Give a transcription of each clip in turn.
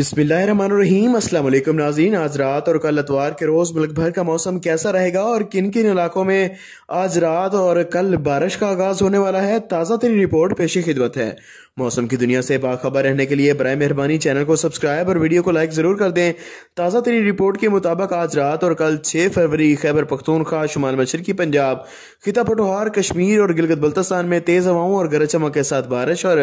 अस्सलाम असलम नाजीन आज रात और कल अतवार के रोज़ मुल्क भर का मौसम कैसा रहेगा और किन किन इलाकों में आज रात और कल बारिश का आगाज़ होने वाला है ताज़ा तरीन रिपोर्ट पेशी खिदमत है मौसम की दुनिया से बाखबर रहने के लिए बरए मेहरबानी चैनल को सब्सक्राइब और वीडियो को लाइक ज़रूर कर दें ताज़ा तरीन रिपोर्ट के मुताबिक आज रात और कल छः फरवरी खैबर पख्तूनखा शुमाल मशरकी पंजाब खिता पटोहार कश्मीर और गिलगत बल्तस्तान में तेज़ हवाओं और गरज चमक के साथ बारिश और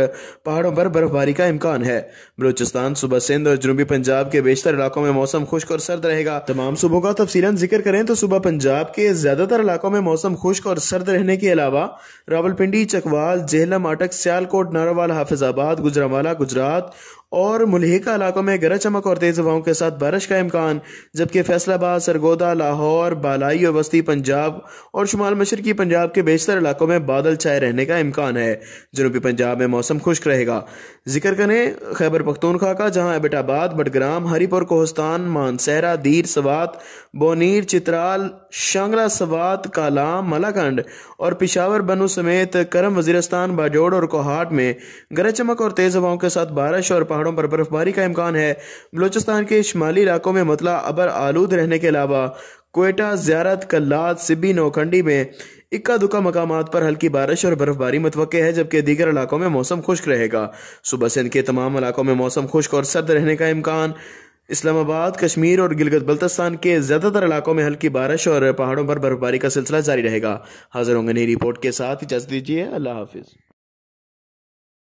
पहाड़ों पर बर्फबारी का इम्कान है बलोचिस्तान सुबह सिंध और जनूबी पंजाब के बेशतर इलाकों में मौसम खुश्क और सर्द रहेगा तमाम सुबह का तफसीला जिक्र करें तो सुबह पंजाब के ज़्यादातर इलाकों में मौसम खुश्क और सर्द रहने के अलावा रावलपिंडी चकवाल जेहलम आटक सियालकोट नारावाल हाफिजाबाद गुजरावाला गुजरात और मुलहिका इलाकों में गरज चमक और तेज़ हवाओं के साथ बारिश का इम्कान जबकि फैसलाबाद सरगोदा लाहौर बालाई और वस्ती पंजाब और शुमाल मशरकी पंजाब के बेशतर इलाकों में बादल छाए रहने का इम्कान है जनूबी पंजाब में मौसम खुश्क रहेगा जिक्र करें खैबर पख्तूनखा का जहाँ एबटाबाद बडग्राम हरीपुर कोहस्तान मानसहरा दीर सवात बोनीर चित्राल शांगला सवात कालाम मलाकंड और पिशावर बनू समेत करम वजीरस्तान बाजोड़ और कोहाट में गरज चमक और तेज़ हवाओं के साथ बारिश और पहाड़ों पर बर्फबारी का इम्कान है बलोचिस्तान के शुमाली इलाकों में मतला अबर आलूद रहने के अलावा कोयटा ज्यारत कल्लाद सिब्बी नौखंडी में इक्का दुक्का मकाम पर हल्की बारिश और बर्फबारी मतव है जबकि दीगर इलाकों में मौसम खुश्क रहेगा सुबह सिंध के तमाम इलाकों में मौसम खुश्क और सर्द रहने का इम्कान इस्लामाबाद कश्मीर और गिलगत बल्तिस्तान के ज़्यादातर इलाकों में हल्की बारिश और पहाड़ों पर बर्फबारी का सिलसिला जारी रहेगा हाजिर होंगे नई रिपोर्ट के साथ इजाज़त दीजिए अल्लाह हाफिज़